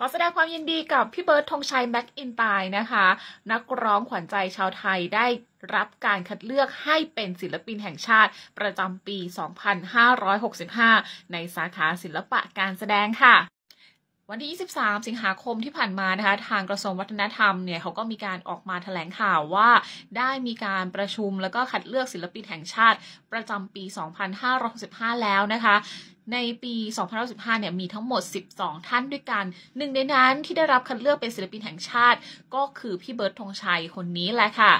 ขอแสดงความยินดีกับพี่เบิร์ดธงชัยแม็กอินตายนะคะ นักร้องขวัญใจชาวไทยได้รับการคัดเลือกให้เป็นศิลปินแห่งชาติประจำปี 2565 ในสาขาศิลปะการแสดงค่ะวันที่ 23 สิงหาคมที่ผ่านมานะคะ ทางกระทรวงวัฒนธรรมเนี่ยเขาก็มีการออกมาถแถลงข่าวว่า ได้มีการประชุมแล้วก็คัดเลือกศิลปินแห่งชาติประจำปี 2565 แล้วนะคะ ในปี2015เนี่ยมีทั้งหมด 12 ท่านด้วยกัน หนึ่งในนั้นที่ได้รับคัดเลือกเป็นศิลปินแห่งชาติก็คือพี่เบิร์ดธงชัยคนนี้แหละค่ะ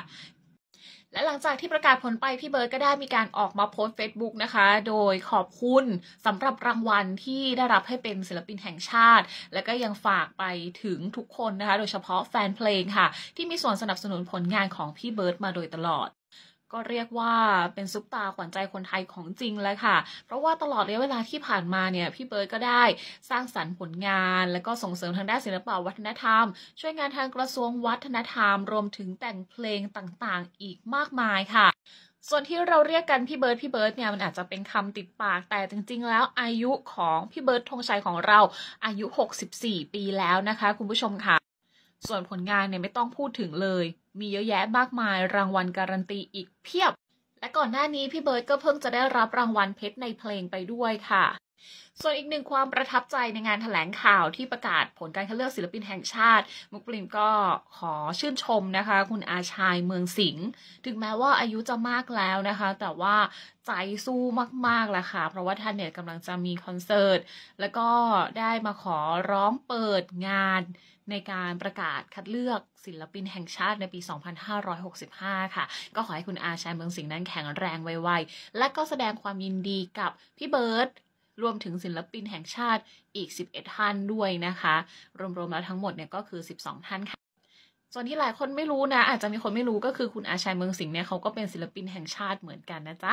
และหลังจากที่ประกาศผลไป พี่เบิร์ดก็ได้มีการออกมาโพสต์ Facebook นะคะ โดยขอบคุณสำหรับรางวัลที่ได้รับให้เป็นศิลปินแห่งชาติ และก็ยังฝากไปถึงทุกคนนะคะ โดยเฉพาะแฟนเพลงค่ะ ที่มีส่วนสนับสนุนผลงานของพี่เบิร์ดมาโดยตลอดก็เรียกว่าเป็น ซุปตาขวัญใจคนไทยของจริงแล้วค่ะ เพราะว่าตลอดระยะเวลาที่ผ่านมาเนี่ยพี่เบิร์ดก็ได้สร้างสรรค์ผลงาน และก็ส่งเสริมทางด้านศิลปวัฒนธรรม ช่วยงานทางกระทรวงวัฒนธรรม รวมถึงแต่งเพลงต่างๆ อีกมากมายค่ะ ส่วนที่เราเรียกกันพี่เบิร์ดพี่เบิร์ดเนี่ยมันอาจจะเป็นคำติดปากแต่จริงๆแล้วอายุของพี่เบิร์ดธงชัยของเราอายุ 64 ปีแล้วนะคะคุณผู้ชมค่ะ ส่วนผลงานเนี่ยไม่ต้องพูดถึงเลยมีเยอะแยะมากมายรางวัลการันตีอีกเพียบ และก่อนหน้านี้พี่เบิร์ดก็เพิ่งจะได้รับรางวัลเพชรในเพลงไปด้วยค่ะส่วนอีกหนึ่งความประทับใจในงานถแถลงข่าวที่ประกาศผลการคัดเลือกศิลปินแห่งชาติ มุกปลิมก็ขอชื่นชมนะคะ คุณอาชายเมืองสิงห์ถึงแม้ว่าอายุจะมากแล้วนะคะ แต่ว่าใจสู้มากๆแหละค่ะเพราะว่าท่านเนี่ยกำลังจะมีคอนเสิร์ตแล้วก็ได้มาขอร้องเปิดงานในการประกาศคัดเลือกศิลปินแห่งชาติในปี 2565 ค่ะ ก็ขอให้คุณอาชายเมืองสิงห์นั้นแข็งแรงไวๆและก็แสดงความยินดีกับพี่เบิร์ดรวมถึงศิลปินแห่งชาติอีก 11 ท่านด้วยนะคะ รวมๆ แล้วทั้งหมดเนี่ยก็คือ 12 ท่านค่ะ ส่วนที่หลายคนไม่รู้นะ อาจจะมีคนไม่รู้ก็คือคุณอาชัยเมืองสิงห์เนี่ยเขาก็เป็นศิลปินแห่งชาติเหมือนกันนะจ๊ะ